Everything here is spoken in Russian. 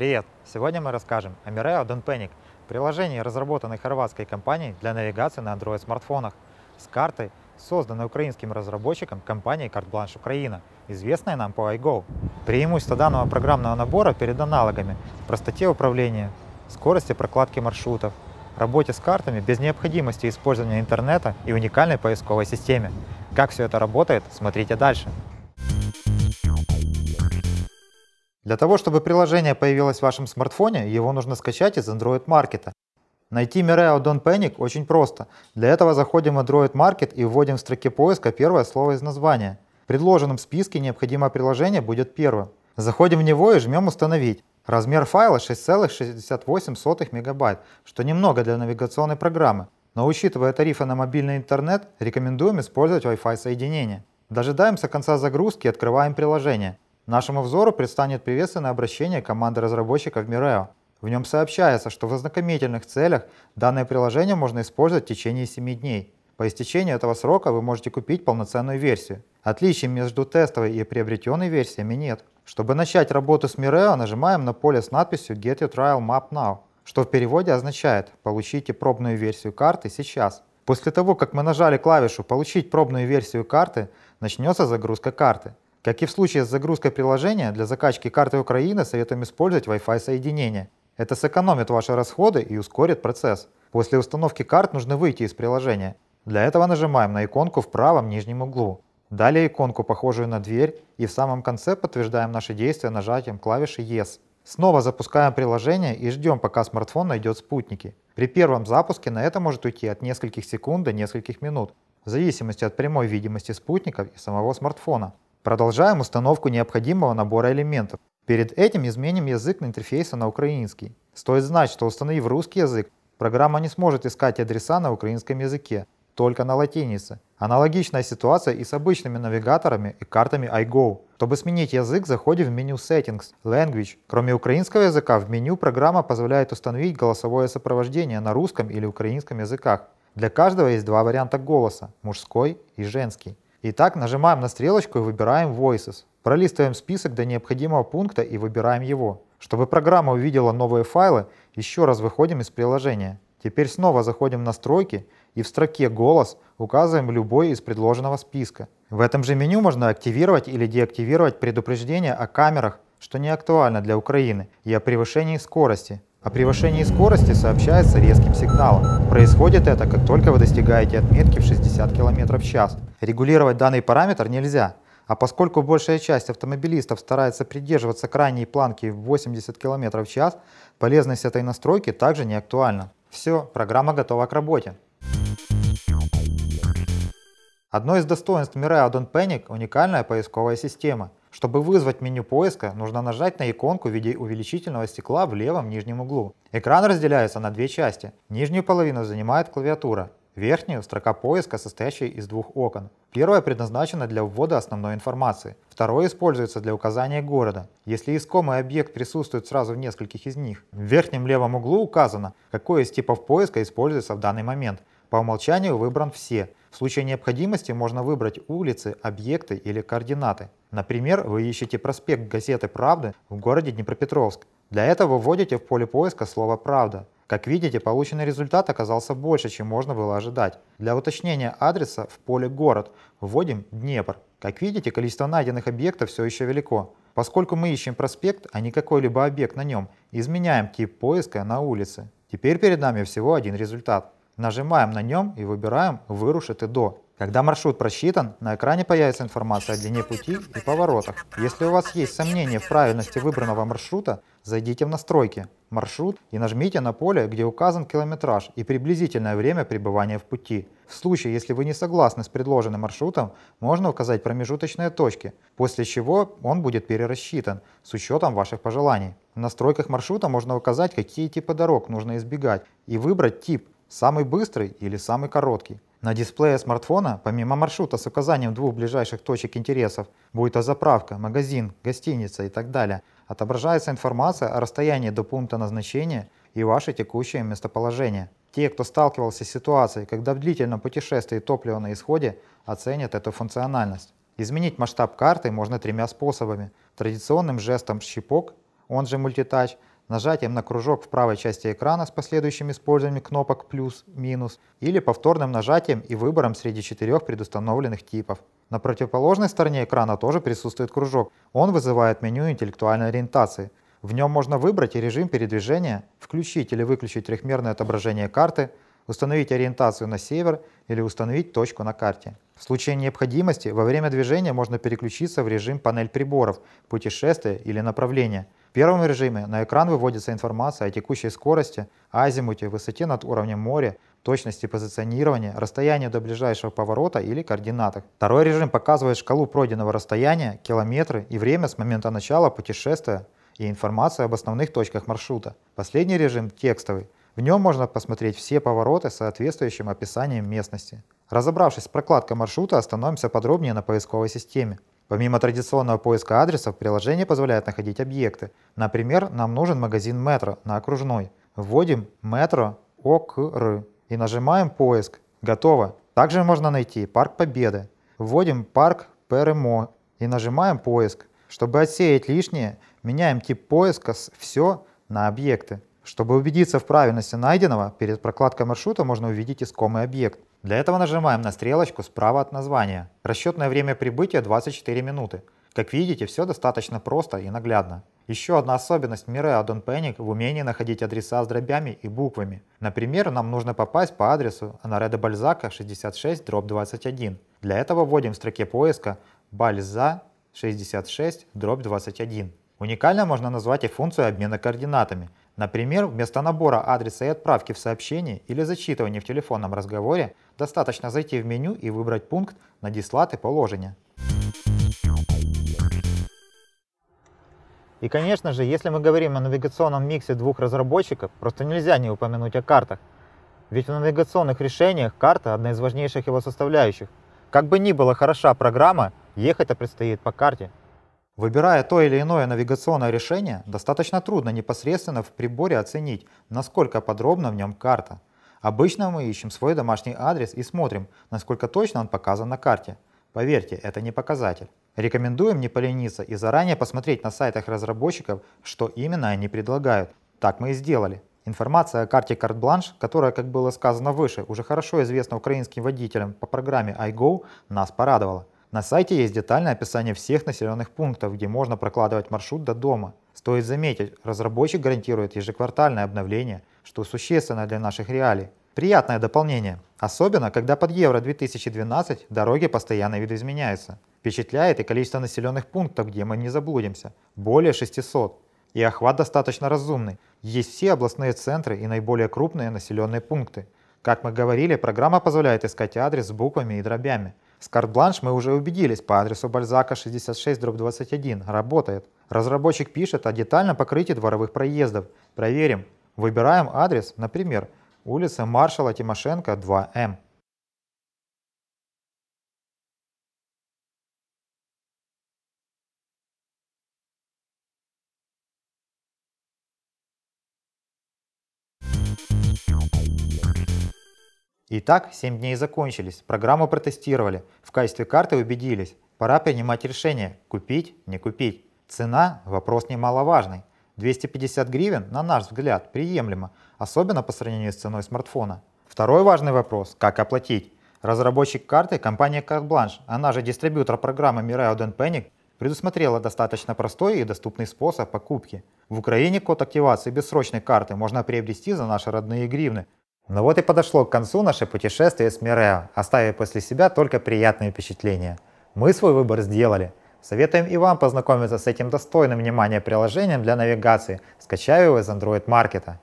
Привет! Сегодня мы расскажем о Mireo Don't Panic, приложении, разработанной хорватской компанией для навигации на Android-смартфонах, с картой, созданной украинским разработчиком компании CartBlanche Украина, известной нам по iGo. Преимущество данного программного набора перед аналогами в простоте управления, скорости прокладки маршрутов, работе с картами без необходимости использования интернета и уникальной поисковой системе. Как все это работает, смотрите дальше. Для того, чтобы приложение появилось в вашем смартфоне, его нужно скачать из Android Market. Найти Mireo Don't Panic очень просто. Для этого заходим в Android Market и вводим в строке поиска первое слово из названия. В предложенном списке необходимое приложение будет первым. Заходим в него и жмем «Установить». Размер файла 6,68 мегабайт, что немного для навигационной программы, но учитывая тарифы на мобильный интернет, рекомендуем использовать Wi-Fi соединение. Дожидаемся конца загрузки и открываем приложение. Нашему взору предстанет приветственное обращение команды разработчиков Mireo. В нем сообщается, что в ознакомительных целях данное приложение можно использовать в течение 7 дней. По истечении этого срока вы можете купить полноценную версию. Отличий между тестовой и приобретенной версиями нет. Чтобы начать работу с Mireo, нажимаем на поле с надписью Get your trial map now, что в переводе означает «Получите пробную версию карты сейчас». После того, как мы нажали клавишу «Получить пробную версию карты», начнется загрузка карты. Как и в случае с загрузкой приложения, для закачки карты Украины советуем использовать Wi-Fi соединение. Это сэкономит ваши расходы и ускорит процесс. После установки карт нужно выйти из приложения. Для этого нажимаем на иконку в правом нижнем углу. Далее иконку, похожую на дверь, и в самом конце подтверждаем наши действия нажатием клавиши «Yes». Снова запускаем приложение и ждем, пока смартфон найдет спутники. При первом запуске на это может уйти от нескольких секунд до нескольких минут, в зависимости от прямой видимости спутников и самого смартфона. Продолжаем установку необходимого набора элементов. Перед этим изменим язык интерфейса на украинский. Стоит знать, что установив русский язык, программа не сможет искать адреса на украинском языке, только на латинице. Аналогичная ситуация и с обычными навигаторами и картами iGo. Чтобы сменить язык, заходим в меню Settings, Language. Кроме украинского языка, в меню программа позволяет установить голосовое сопровождение на русском или украинском языках. Для каждого есть два варианта голоса – мужской и женский. Итак, нажимаем на стрелочку и выбираем Voices. Пролистываем список до необходимого пункта и выбираем его. Чтобы программа увидела новые файлы, еще раз выходим из приложения. Теперь снова заходим в настройки и в строке «Голос» указываем любой из предложенного списка. В этом же меню можно активировать или деактивировать предупреждения о камерах, что не актуально для Украины, и о превышении скорости, о превышении скорости сообщается резким сигналом. Происходит это, как только вы достигаете отметки в 60 км в час. Регулировать данный параметр нельзя. А поскольку большая часть автомобилистов старается придерживаться крайней планки в 80 км в час, полезность этой настройки также не актуальна. Все, программа готова к работе. Одно из достоинств Mirai Odon Panic – уникальная поисковая система – чтобы вызвать меню поиска, нужно нажать на иконку в виде увеличительного стекла в левом нижнем углу. Экран разделяется на две части. Нижнюю половину занимает клавиатура, верхнюю – строка поиска, состоящая из двух окон. Первое предназначено для ввода основной информации, второе используется для указания города, если искомый объект присутствует сразу в нескольких из них. В верхнем левом углу указано, какой из типов поиска используется в данный момент. По умолчанию выбран все, в случае необходимости можно выбрать улицы, объекты или координаты. Например, вы ищете проспект газеты «Правды» в городе Днепропетровск. Для этого вводите в поле поиска слово «Правда». Как видите, полученный результат оказался больше, чем можно было ожидать. Для уточнения адреса в поле «Город» вводим «Днепр». Как видите, количество найденных объектов все еще велико. Поскольку мы ищем проспект, а не какой-либо объект на нем, изменяем тип поиска на улице. Теперь перед нами всего один результат. Нажимаем на нем и выбираем «Вырушит и до». Когда маршрут просчитан, на экране появится информация о длине пути и поворотах. Если у вас есть сомнения в правильности выбранного маршрута, зайдите в настройки «Маршрут» и нажмите на поле, где указан километраж и приблизительное время пребывания в пути. В случае, если вы не согласны с предложенным маршрутом, можно указать промежуточные точки, после чего он будет перерасчитан с учетом ваших пожеланий. В настройках маршрута можно указать, какие типы дорог нужно избегать и выбрать тип самый быстрый или самый короткий. На дисплее смартфона, помимо маршрута с указанием двух ближайших точек интересов, будь то заправка, магазин, гостиница и так далее, отображается информация о расстоянии до пункта назначения и ваше текущее местоположение. Те, кто сталкивался с ситуацией, когда в длительном путешествии топливо на исходе, оценят эту функциональность. Изменить масштаб карты можно тремя способами. Традиционным жестом «щипок», он же мультитач – нажатием на кружок в правой части экрана с последующим использованием кнопок «плюс», «минус» или повторным нажатием и выбором среди четырех предустановленных типов. На противоположной стороне экрана тоже присутствует кружок. Он вызывает меню интеллектуальной ориентации. В нем можно выбрать режим передвижения, включить или выключить трехмерное отображение карты, установить ориентацию на север или установить точку на карте. В случае необходимости во время движения можно переключиться в режим панель приборов, путешествия или направления – в первом режиме на экран выводится информация о текущей скорости, азимуте, высоте над уровнем моря, точности позиционирования, расстоянии до ближайшего поворота или координатах. Второй режим показывает шкалу пройденного расстояния, километры и время с момента начала путешествия и информацию об основных точках маршрута. Последний режим – текстовый. В нем можно посмотреть все повороты с соответствующим описанием местности. Разобравшись с прокладкой маршрута, остановимся подробнее на поисковой системе. Помимо традиционного поиска адресов, приложение позволяет находить объекты. Например, нам нужен магазин метро на окружной. Вводим метро ОКР и нажимаем поиск. Готово. Также можно найти парк Победы. Вводим парк ПРМО и нажимаем поиск. Чтобы отсеять лишнее, меняем тип поиска с «Все» на «Объекты». Чтобы убедиться в правильности найденного, перед прокладкой маршрута можно увидеть искомый объект. Для этого нажимаем на стрелочку справа от названия. Расчетное время прибытия 24 минуты. Как видите, все достаточно просто и наглядно. Еще одна особенность Mirea Don't Panic в умении находить адреса с дробями и буквами. Например, нам нужно попасть по адресу Анареда Бальзака 66 дробь 21. Для этого вводим в строке поиска Бальза 66 дробь 21. Уникально можно назвать и функцию обмена координатами, Например, вместо набора адреса и отправки в сообщении или зачитывания в телефонном разговоре достаточно зайти в меню и выбрать пункт «Надислаты положения». И, конечно же, если мы говорим о навигационном миксе двух разработчиков, просто нельзя не упомянуть о картах. Ведь в навигационных решениях карта – одна из важнейших его составляющих. Как бы ни была хороша программа, ехать-то предстоит по карте – Выбирая то или иное навигационное решение, достаточно трудно непосредственно в приборе оценить, насколько подробно в нем карта. Обычно мы ищем свой домашний адрес и смотрим, насколько точно он показан на карте. Поверьте, это не показатель. Рекомендуем не полениться и заранее посмотреть на сайтах разработчиков, что именно они предлагают. Так мы и сделали. Информация о карте карт которая, как было сказано выше, уже хорошо известна украинским водителям по программе iGo, нас порадовала. На сайте есть детальное описание всех населенных пунктов, где можно прокладывать маршрут до дома. Стоит заметить, разработчик гарантирует ежеквартальное обновление, что существенно для наших реалий. Приятное дополнение, особенно когда под Евро 2012 дороги постоянно видоизменяются. Впечатляет и количество населенных пунктов, где мы не заблудимся, более 600. И охват достаточно разумный. Есть все областные центры и наиболее крупные населенные пункты. Как мы говорили, программа позволяет искать адрес с буквами и дробями. С карт-бланш мы уже убедились по адресу Бальзака 66-21. Работает. Разработчик пишет о детальном покрытии дворовых проездов. Проверим. Выбираем адрес, например, улица Маршала Тимошенко 2М. Итак, 7 дней закончились, программу протестировали, в качестве карты убедились. Пора принимать решение, купить, не купить. Цена – вопрос немаловажный. 250 гривен, на наш взгляд, приемлемо, особенно по сравнению с ценой смартфона. Второй важный вопрос – как оплатить? Разработчик карты компания Cardblanche, она же дистрибьютор программы Mirai Oden Panic, предусмотрела достаточно простой и доступный способ покупки. В Украине код активации бессрочной карты можно приобрести за наши родные гривны – но ну вот и подошло к концу наше путешествие с Мирео, оставив после себя только приятные впечатления. Мы свой выбор сделали. Советуем и вам познакомиться с этим достойным внимания приложением для навигации, скачая его из Android Маркета.